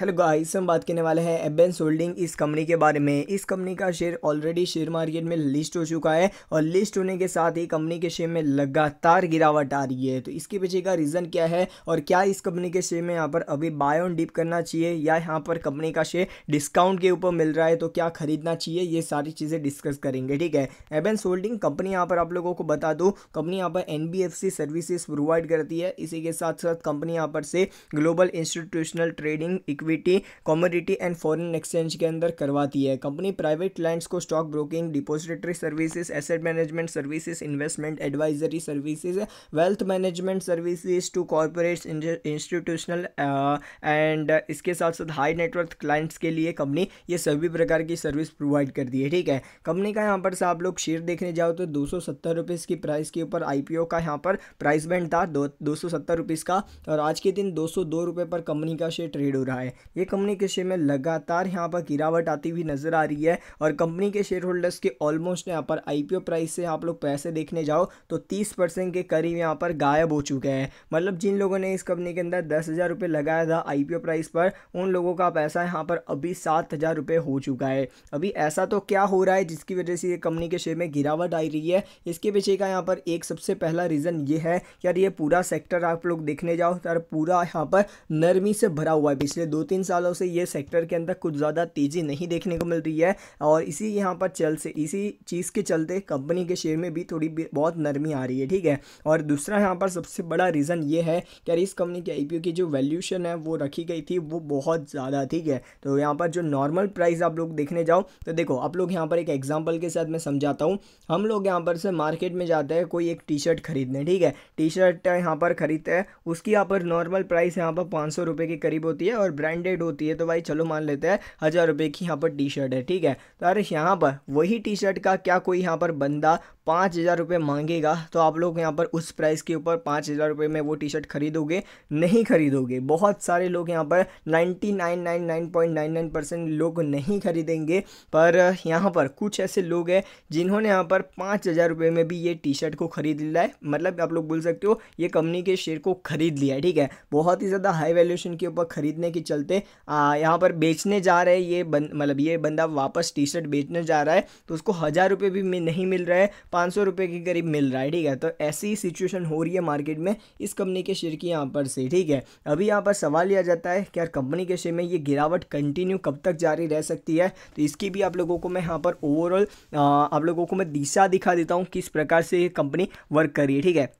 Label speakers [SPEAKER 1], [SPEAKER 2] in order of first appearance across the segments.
[SPEAKER 1] hello guys हम बात करने वाले हैं एबेंस होल्डिंग इस कंपनी के बारे में इस कंपनी का शेयर ऑलरेडी शेयर मार्केट में लिस्ट हो चुका है और लिस्ट होने के साथ ही कंपनी के शेयर में लगातार गिरावट आ रही है तो इसके पीछे का रीज़न क्या है और क्या इस कंपनी के शेयर में यहाँ पर अभी बाय ऑन डिप करना चाहिए या यहाँ पर कंपनी का शेयर डिस्काउंट के ऊपर मिल रहा है तो क्या खरीदना चाहिए ये सारी चीज़ें डिस्कस करेंगे ठीक है एबेंस होल्डिंग कंपनी यहाँ पर आप लोगों को बता दूँ कंपनी यहाँ पर एन सर्विसेज प्रोवाइड करती है इसी के साथ साथ कंपनी यहाँ पर से global institutional trading equity commodity and foreign exchange के अंदर करवाती है कंपनी प्राइवेट क्लाइंट्स को stock broking depository services asset management services investment advisory services wealth management services to corporate institutional and इसके साथ साथ हाई नेटवर्थ क्लाइंट्स के लिए कंपनी ये सभी प्रकार की सर्विस प्रोवाइड करती है ठीक है कंपनी का यहाँ पर से आप लोग शेयर देखने जाओ तो दो सौ की प्राइस के ऊपर आई का यहाँ पर प्राइस बैंड था दो, दो सौ का और आज के दिन दो सौ पर कंपनी का शेयर ट्रेड हो रहा है ये कंपनी के शेयर में लगातार यहाँ पर गिरावट आती हुई नजर आ रही है और कंपनी के शेयर होल्डर्स के ऑलमोस्ट यहाँ पर आई प्राइस से आप लोग पैसे देखने जाओ तो तीस के करीब यहाँ पर गायब हो चुके हैं मतलब जिन लोगों ने इस कंपनी के अंदर दस हज़ार लगाया था आई प्राइस पर उन लोगों का पैसा यहाँ पर अभी सात हज़ार हो चुका है अभी ऐसा तो क्या हो रहा है जिसकी वजह से ये कंपनी के शेयर में गिरावट आई रही है इसके पीछे का यहाँ पर एक सबसे पहला रीज़न ये है यार ये पूरा सेक्टर आप लोग देखने जाओ यार पूरा यहाँ पर नरमी से भरा हुआ है पिछले दो तीन सालों से ये सेक्टर के अंदर कुछ ज़्यादा तेज़ी नहीं देखने को मिल रही है और इसी यहाँ पर चल से इसी चीज़ के चलते कंपनी के शेयर में भी थोड़ी बहुत नरमी आ रही है ठीक है और दूसरा यहाँ पर सबसे बड़ा रीज़न ये है कि इस कंपनी के आई की जो वैल्यूशन है वो रखी गई थी वो बहुत ज़्यादा ठीक है तो यहाँ पर जो नॉर्मल प्राइस आप लोग देखने जाओ तो देखो आप लोग यहाँ पर एक एग्जाम्पल के साथ मैं समझाता हूँ हम लोग यहाँ पर से मार्केट में जाते हैं कोई एक टी शर्ट खरीदने ठीक है टी शर्ट यहाँ पर खरीदते हैं उसकी यहाँ पर नॉर्मल प्राइस यहाँ पर पाँच सौ के करीब होती है और ब्रांड ब्रांडेड होती है तो भाई चलो मान लेते हैं हज़ार रुपये की यहाँ पर टी शर्ट है ठीक है तो अरे यहाँ पर वही टी शर्ट का क्या कोई यहाँ पर बंदा पाँच हज़ार रुपये मांगेगा तो आप लोग यहाँ पर उस प्राइस के ऊपर पाँच हज़ार रुपये में वो टी शर्ट खरीदोगे नहीं खरीदोगे बहुत सारे लोग यहाँ पर ninety nine nine nine point nine nine percent लोग नहीं खरीदेंगे पर यहाँ पर कुछ ऐसे लोग हैं जिन्होंने यहाँ पर पाँच हज़ार रुपये में भी ये टी शर्ट को खरीद लिया है मतलब आप लोग बोल सकते हो ये कंपनी के शेयर को खरीद लिया है ठीक है बहुत ही ज़्यादा हाई वैल्यूशन के ऊपर खरीदने के चलते यहाँ पर बेचने जा रहे ये मतलब ये बंदा वापस टी शर्ट बेचने जा रहा है तो उसको हज़ार रुपये भी नहीं मिल रहा है पाँच सौ रुपये के करीब मिल रहा है ठीक है तो ऐसी ही सिचुएशन हो रही है मार्केट में इस कंपनी के शेयर की यहाँ पर से ठीक है अभी यहाँ पर सवाल लिया जाता है कि यार कंपनी के शेयर में ये गिरावट कंटिन्यू कब तक जारी रह सकती है तो इसकी भी आप लोगों को मैं यहाँ पर ओवरऑल आप लोगों को मैं दिशा दिखा देता हूँ किस प्रकार से ये कंपनी वर्क कर रही है ठीक है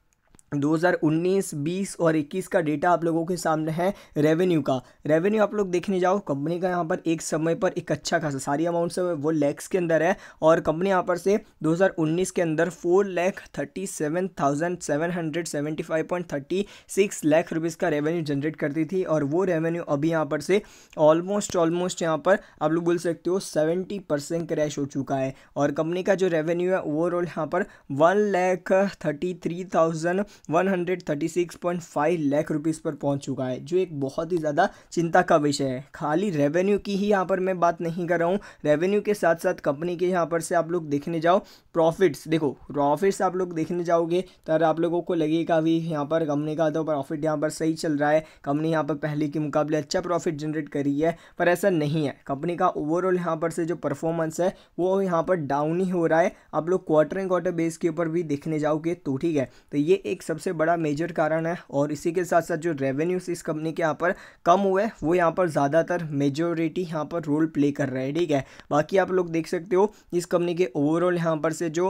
[SPEAKER 1] हज़ार 20 और 21 का डेटा आप लोगों के सामने है रेवेन्यू का रेवेन्यू आप लोग देखने जाओ कंपनी का यहाँ पर एक समय पर एक अच्छा खासा सारी अमाउंट से वो लैक्स के अंदर है और कंपनी यहाँ पर से 2019 के अंदर four lakh thirty seven thousand seven hundred seventy five point thirty six lakh rupees का रेवेन्यू जनरेट करती थी और वो रेवेन्यू अभी यहाँ पर से ऑलमोस्ट ऑलमोस्ट यहाँ पर आप लोग बोल सकते हो सेवेंटी परसेंट क्रैश हो चुका है और कंपनी का जो रेवेन्यू है ओवरऑल यहाँ पर one lakh thirty three thousand 136.5 lakh rupees पर पहुंच चुका है जो एक बहुत ही ज़्यादा चिंता का विषय है खाली रेवेन्यू की ही यहाँ पर मैं बात नहीं कर रहा हूँ रेवेन्यू के साथ साथ कंपनी के यहाँ पर से आप लोग देखने जाओ प्रॉफिट्स देखो प्रॉफिट्स आप लोग देखने जाओगे तो आप लोगों को लगेगा अभी यहाँ पर कंपनी का तो प्रॉफिट यहाँ पर सही चल रहा है कंपनी यहाँ पर पहले के मुकाबले अच्छा प्रॉफिट जनरेट करी है पर ऐसा नहीं है कंपनी का ओवरऑल यहाँ पर से जो परफॉर्मेंस है वो यहाँ पर डाउन ही हो रहा है आप लोग क्वार्टर एंड क्वार्टर बेस के ऊपर भी देखने जाओगे तो ठीक है तो ये एक सबसे बड़ा मेजर कारण है और इसी के साथ साथ जो रेवेन्यूज इस कंपनी के यहाँ पर कम हुए वो यहाँ पर ज़्यादातर मेजोरिटी यहाँ पर रोल प्ले कर रहा है ठीक है बाकी आप लोग देख सकते हो इस कंपनी के ओवरऑल यहाँ पर से जो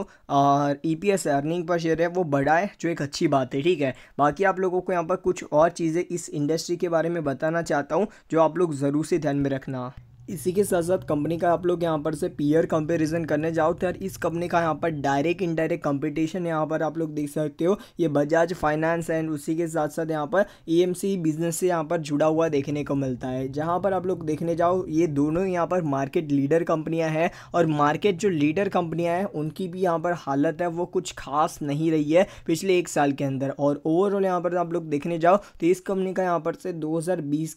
[SPEAKER 1] E P S earning per share है वो बढ़ा है जो एक अच्छी बात है ठीक है बाकी आप लोगों को यहाँ पर कुछ और चीज़ें इस इंडस्ट्री के बारे में बताना चाहता हूँ जो आप लोग ज़रूर से ध्यान में रखना इसी के साथ साथ कंपनी का आप लोग यहाँ पर से पीयर कंपैरिजन करने जाओ तो यार इस कंपनी का यहाँ पर डायरेक्ट इनडायरेक्ट कंपटीशन यहाँ पर आप लोग देख सकते हो ये बजाज फाइनेंस एंड उसी के साथ साथ यहाँ पर ई बिजनेस से यहाँ पर जुड़ा हुआ देखने को मिलता है जहाँ पर आप लोग देखने जाओ ये दोनों यहाँ पर मार्केट लीडर कंपनियाँ हैं और मार्केट जो लीडर कंपनियाँ हैं उनकी भी यहाँ पर हालत है वो कुछ खास नहीं रही है पिछले एक साल के अंदर और ओवरऑल यहाँ पर आप लोग देखने जाओ तो इस कंपनी का यहाँ पर से दो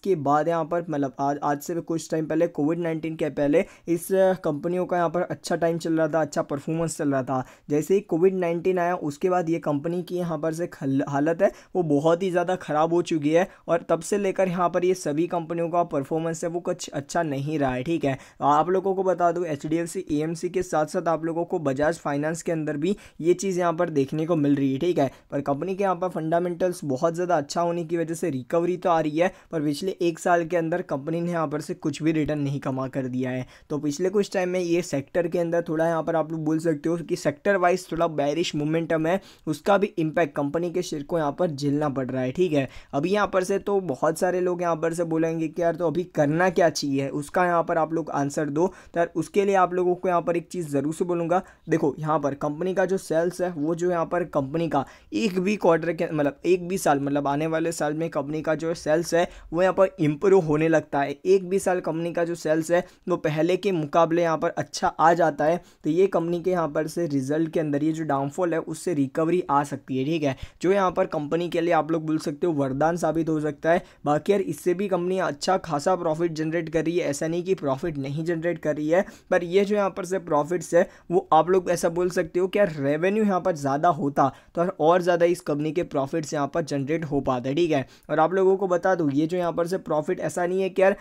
[SPEAKER 1] के बाद यहाँ पर मतलब आज आज से कुछ टाइम पहले कोविड नाइन्टीन के पहले इस कंपनियों का यहाँ पर अच्छा टाइम चल रहा था अच्छा परफॉर्मेंस चल रहा था जैसे ही कोविड नाइन्टीन आया उसके बाद ये कंपनी की यहाँ पर से हालत है वो बहुत ही ज़्यादा ख़राब हो चुकी है और तब से लेकर यहाँ पर ये सभी कंपनियों का परफॉर्मेंस है वो कुछ अच्छा नहीं रहा है ठीक है आप लोगों को बता दूँ एच डी के साथ साथ आप लोगों को बजाज फाइनेंस के अंदर भी ये चीज़ यहाँ पर देखने को मिल रही है ठीक है पर कंपनी के यहाँ पर फंडामेंटल्स बहुत ज़्यादा अच्छा होने की वजह से रिकवरी तो आ रही है पर पिछले एक साल के अंदर कंपनी ने यहाँ पर से कुछ भी रिटर्न नहीं नहीं कमा कर दिया है तो पिछले कुछ टाइम में ये सेक्टर के अंदर थोड़ा यहाँ पर आप लोग बोल सकते हो कि सेक्टर वाइज थोड़ा बैरिश मोमेंटम है उसका भी इम्पैक्ट कंपनी के शेयर को यहाँ पर झेलना पड़ रहा है ठीक है अभी यहाँ पर से तो बहुत सारे लोग यहाँ पर से बोलेंगे कि यार तो अभी करना क्या चाहिए उसका यहाँ पर आप लोग आंसर दो तो यार उसके लिए आप लोगों को यहाँ पर एक चीज़ ज़रूर से बोलूँगा देखो यहाँ पर कंपनी का जो सेल्स है वो जो यहाँ पर कंपनी का एक भी क्वार्टर के मतलब एक भी साल मतलब आने वाले साल में कंपनी का जो सेल्स है वो यहाँ पर इम्प्रूव होने लगता है एक भी साल कंपनी का जो सेल्स है वो पहले के मुकाबले यहाँ पर अच्छा आ जाता है तो ये कंपनी के यहाँ पर से रिजल्ट के अंदर ये जो डाउनफॉल है उससे रिकवरी आ सकती है ठीक है जो यहाँ पर कंपनी के लिए आप लोग बोल सकते हो वरदान साबित हो सकता है बाकी यार इससे भी कंपनी अच्छा खासा प्रॉफिट जनरेट कर रही है ऐसा नहीं कि प्रॉफिट नहीं जनरेट कर रही है पर ये जो यहाँ पर से प्रॉफिट्स है वो आप लोग ऐसा बोल सकते हो कि यार रेवेन्यू यहाँ पर ज़्यादा होता तो और ज़्यादा इस कंपनी के प्रॉफिट्स यहाँ पर जनरेट हो पाता ठीक है और आप लोगों को बता दूँ ये जो यहाँ पर से प्रॉफिट ऐसा नहीं है कि यार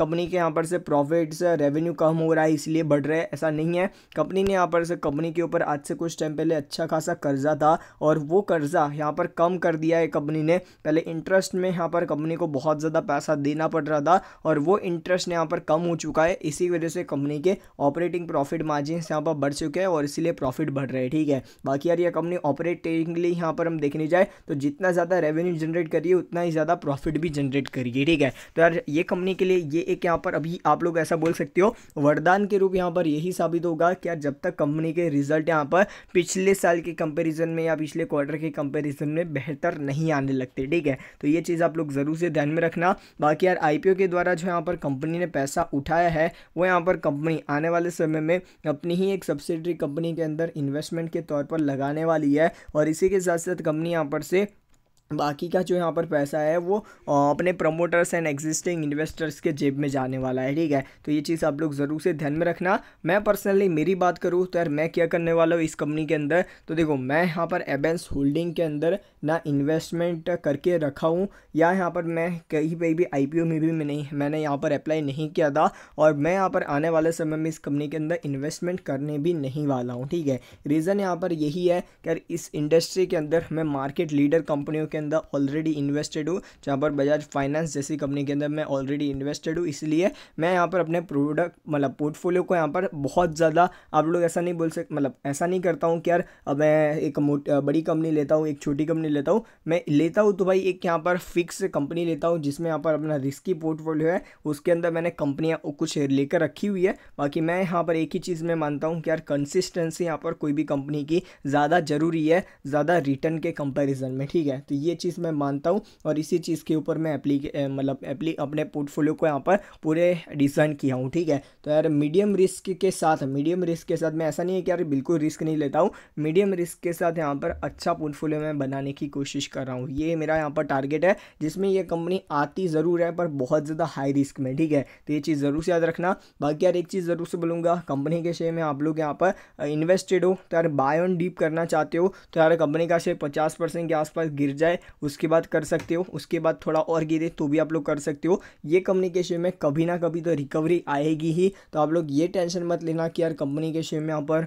[SPEAKER 1] कंपनी के यहाँ पर से प्रॉफिट्स रेवेन्यू uh, कम हो रहा है इसलिए बढ़ रहा है ऐसा नहीं है कंपनी ने यहाँ पर से कंपनी के ऊपर आज से कुछ टाइम पहले अच्छा खासा कर्जा था और वो कर्जा यहाँ पर कम कर दिया है कंपनी ने पहले इंटरेस्ट में यहाँ पर कंपनी को बहुत ज़्यादा पैसा देना पड़ रहा था और वो इंटरेस्ट यहाँ पर कम हो चुका है इसी वजह से कंपनी के ऑपरेटिंग प्रॉफिट मार्जिन यहाँ पर बढ़ चुके हैं और इसीलिए प्रॉफिट बढ़ रहे हैं ठीक है बाकी यार ये कंपनी ऑपरेटिंगली यहाँ पर हम देखने जाए तो जितना ज़्यादा रेवेन्यू जनरेट करिए उतना ही ज़्यादा प्रॉफिट भी जनरेट करिए ठीक है तो यार ये कंपनी के लिए ये एक यहाँ पर अभी आप लोग ऐसा बोल सकते हो वरदान के रूप यहाँ पर यही साबित होगा कि यार जब तक कंपनी के रिजल्ट यहाँ पर पिछले साल के कंपेरिजन में या पिछले क्वार्टर के कंपेरिजन में बेहतर नहीं आने लगते ठीक है तो ये चीज़ आप लोग ज़रूर से ध्यान में रखना बाकी यार आई के द्वारा जो यहाँ पर कंपनी ने पैसा उठाया है वो यहाँ पर कंपनी आने वाले समय में अपनी ही एक सब्सिडरी कंपनी के अंदर इन्वेस्टमेंट के तौर पर लगाने वाली है और इसी के साथ साथ कंपनी यहाँ पर से बाकी का जो यहाँ पर पैसा है वो अपने प्रमोटर्स एंड एग्जिस्टिंग इन्वेस्टर्स के जेब में जाने वाला है ठीक है तो ये चीज़ आप लोग ज़रूर से ध्यान में रखना मैं पर्सनली मेरी बात करूँ तो यार मैं क्या करने वाला हूँ इस कंपनी के अंदर तो देखो मैं यहाँ पर एबेंस होल्डिंग के अंदर ना इन्वेस्टमेंट करके रखा हूँ या यहाँ पर मैं कहीं पर भी आई में भी मैं नहीं मैंने यहाँ पर अप्लाई नहीं किया था और मैं यहाँ पर आने वाले समय में इस कंपनी के अंदर इन्वेस्टमेंट करने भी नहीं वाला हूँ ठीक है रीज़न यहाँ पर यही है कि इस इंडस्ट्री के अंदर मैं मार्केट लीडर कंपनियों के अंदर ऑलरेडी इन्वेस्टेड हूँ जहाँ पर बजाज फाइनेंस जैसी कंपनी के अंदर मैं ऑलरेडी इन्वेस्टेड हूँ इसलिए मैं यहाँ पर अपने प्रोडक्ट मतलब पोर्टफोलियो को यहाँ पर बहुत ज़्यादा आप लोग ऐसा नहीं बोल सक मतलब ऐसा नहीं करता हूँ कि यार मैं एक बड़ी कंपनी लेता हूँ एक छोटी कंपनी लेता हूँ मैं लेता हूँ तो भाई एक यहाँ पर फिक्स कंपनी लेता हूँ जिसमें यहाँ पर अपना रिस्की पोर्टफोलियो है उसके अंदर मैंने कंपनियाँ कुछ लेकर रखी हुई है बाकी मैं यहाँ पर एक ही चीज़ में मानता हूँ कि यार कंसिस्टेंसी यहाँ पर कोई भी कंपनी की ज़्यादा ज़रूरी है ज़्यादा रिटर्न के कंपेरिजन में ठीक है तो ये ये चीज़ मैं मानता हूँ और इसी चीज़ के ऊपर मैं एप्ली मतलब एप्ली अपने पोर्टफोलियो को यहाँ पर पूरे डिज़ाइन किया हूँ ठीक है तो यार मीडियम रिस्क के साथ मीडियम रिस्क के साथ मैं ऐसा नहीं है कि यार बिल्कुल रिस्क नहीं लेता हूँ मीडियम रिस्क के साथ यहाँ पर अच्छा पोर्टफोलियो मैं बनाने की कोशिश कर रहा हूँ ये मेरा यहाँ पर टारगेट है जिसमें यह कंपनी आती ज़रूर है पर बहुत ज़्यादा हाई रिस्क में ठीक है तो ये चीज़ ज़रूर से याद रखना बाकी यार एक चीज़ ज़रूर से बोलूँगा कंपनी के शेयर में आप लोग यहाँ पर इन्वेस्टेड हो तो यार बाय ऑन डीप करना चाहते हो तो यार कंपनी का शेयर पचास परसेंट के आसपास गिर जाए उसके बाद कर सकते हो उसके बाद थोड़ा और गिरे तो भी आप लोग कर सकते हो ये कंपनी के शेयर में कभी ना कभी तो रिकवरी आएगी ही तो आप लोग ये टेंशन मत लेना कि यार कंपनी के शेयर में यहाँ पर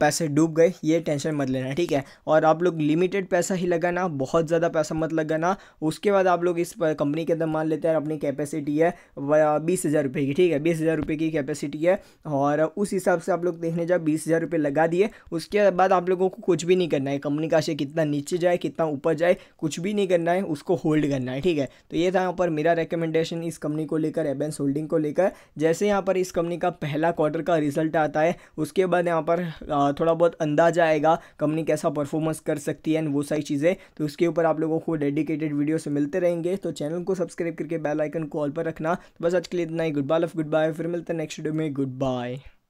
[SPEAKER 1] पैसे डूब गए ये टेंशन मत लेना ठीक है और आप लोग लिमिटेड पैसा ही लगाना बहुत ज़्यादा पैसा मत लगाना उसके बाद आप लोग इस कंपनी के अंदर मान लेते हैं अपनी कैपेसिटी है बीस हज़ार रुपये की ठीक है बीस हज़ार रुपये की कैपेसिटी है और उस हिसाब से आप लोग देखने जाओ बीस हज़ार रुपये लगा दिए उसके बाद आप लोगों को कुछ भी नहीं करना है कंपनी का शेयर कितना नीचे जाए कितना ऊपर जाए कुछ भी नहीं करना है उसको होल्ड करना है ठीक है तो ये था यहाँ पर मेरा रिकमेंडेशन इस कंपनी को लेकर एबेंस होल्डिंग को लेकर जैसे यहाँ पर इस कंपनी का पहला क्वार्टर का रिजल्ट आता है उसके बाद यहाँ पर थोड़ा बहुत अंदाजा आएगा कंपनी कैसा परफॉर्मेंस कर सकती है वो सारी चीज़ें तो उसके ऊपर आप लोगों को डेडिकेटेड वीडियो से मिलते रहेंगे तो चैनल को सब्सक्राइब करके बेलाइकन को कॉल पर रखना तो बस आज के लिए इतना ही गुड बाय गुड बाय फिर मिलते हैं नेक्स्ट वीडियो में गुड बाय